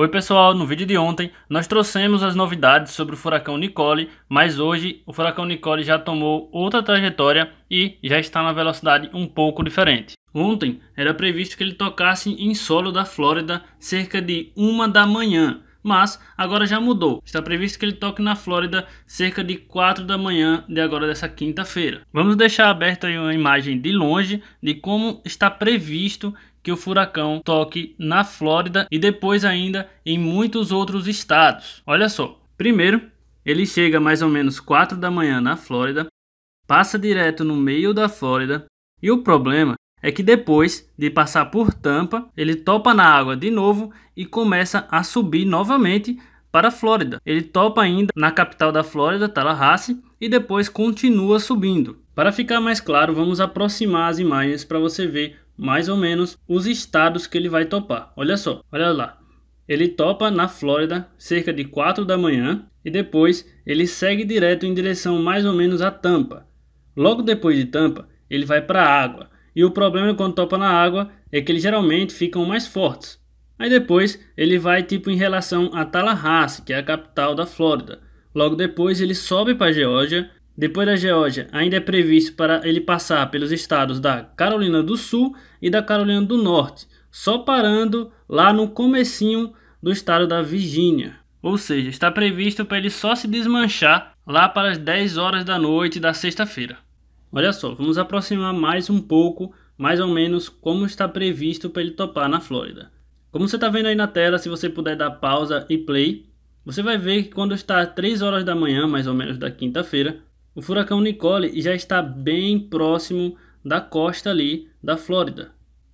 Oi pessoal, no vídeo de ontem nós trouxemos as novidades sobre o furacão Nicole, mas hoje o furacão Nicole já tomou outra trajetória e já está na velocidade um pouco diferente. Ontem era previsto que ele tocasse em solo da Flórida cerca de uma da manhã, mas agora já mudou. Está previsto que ele toque na Flórida cerca de 4 da manhã de agora dessa quinta-feira. Vamos deixar aberta uma imagem de longe de como está previsto que o furacão toque na Flórida e depois ainda em muitos outros estados. Olha só, primeiro ele chega mais ou menos 4 da manhã na Flórida, passa direto no meio da Flórida e o problema é que depois de passar por Tampa, ele topa na água de novo e começa a subir novamente para a Flórida. Ele topa ainda na capital da Flórida, Tallahassee, e depois continua subindo. Para ficar mais claro, vamos aproximar as imagens para você ver mais ou menos os estados que ele vai topar. Olha só, olha lá. Ele topa na Flórida cerca de 4 da manhã e depois ele segue direto em direção mais ou menos a Tampa. Logo depois de Tampa, ele vai para a água. E o problema quando topa na água é que eles geralmente ficam mais fortes. Aí depois ele vai tipo em relação a Tallahassee, que é a capital da Flórida. Logo depois ele sobe para a Geórgia depois da Geórgia, ainda é previsto para ele passar pelos estados da Carolina do Sul e da Carolina do Norte, só parando lá no comecinho do estado da Virgínia. Ou seja, está previsto para ele só se desmanchar lá para as 10 horas da noite da sexta-feira. Olha só, vamos aproximar mais um pouco, mais ou menos, como está previsto para ele topar na Flórida. Como você está vendo aí na tela, se você puder dar pausa e play, você vai ver que quando está às 3 horas da manhã, mais ou menos da quinta-feira, o furacão Nicole já está bem próximo da costa ali da Flórida,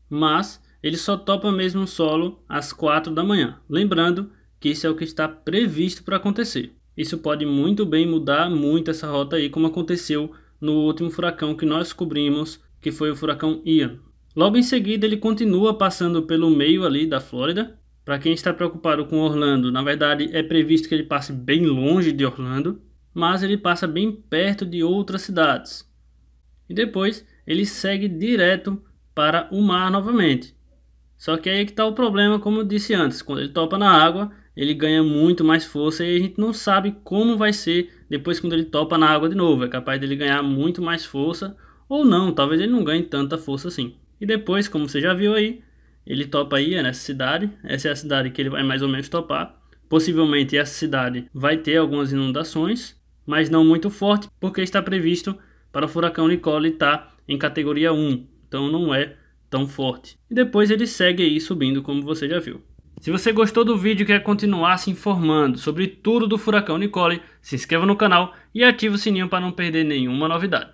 mas ele só topa mesmo o solo às 4 da manhã. Lembrando que isso é o que está previsto para acontecer. Isso pode muito bem mudar muito essa rota aí, como aconteceu no último furacão que nós cobrimos, que foi o furacão Ian. Logo em seguida, ele continua passando pelo meio ali da Flórida. Para quem está preocupado com Orlando, na verdade é previsto que ele passe bem longe de Orlando, mas ele passa bem perto de outras cidades. E depois ele segue direto para o mar novamente. Só que aí é que está o problema, como eu disse antes, quando ele topa na água, ele ganha muito mais força e a gente não sabe como vai ser depois quando ele topa na água de novo. É capaz dele ganhar muito mais força ou não, talvez ele não ganhe tanta força assim. E depois, como você já viu aí, ele topa aí é nessa cidade, essa é a cidade que ele vai mais ou menos topar. Possivelmente essa cidade vai ter algumas inundações mas não muito forte, porque está previsto para o furacão Nicole estar tá em categoria 1, então não é tão forte. E depois ele segue aí subindo, como você já viu. Se você gostou do vídeo e quer continuar se informando sobre tudo do furacão Nicole, se inscreva no canal e ative o sininho para não perder nenhuma novidade.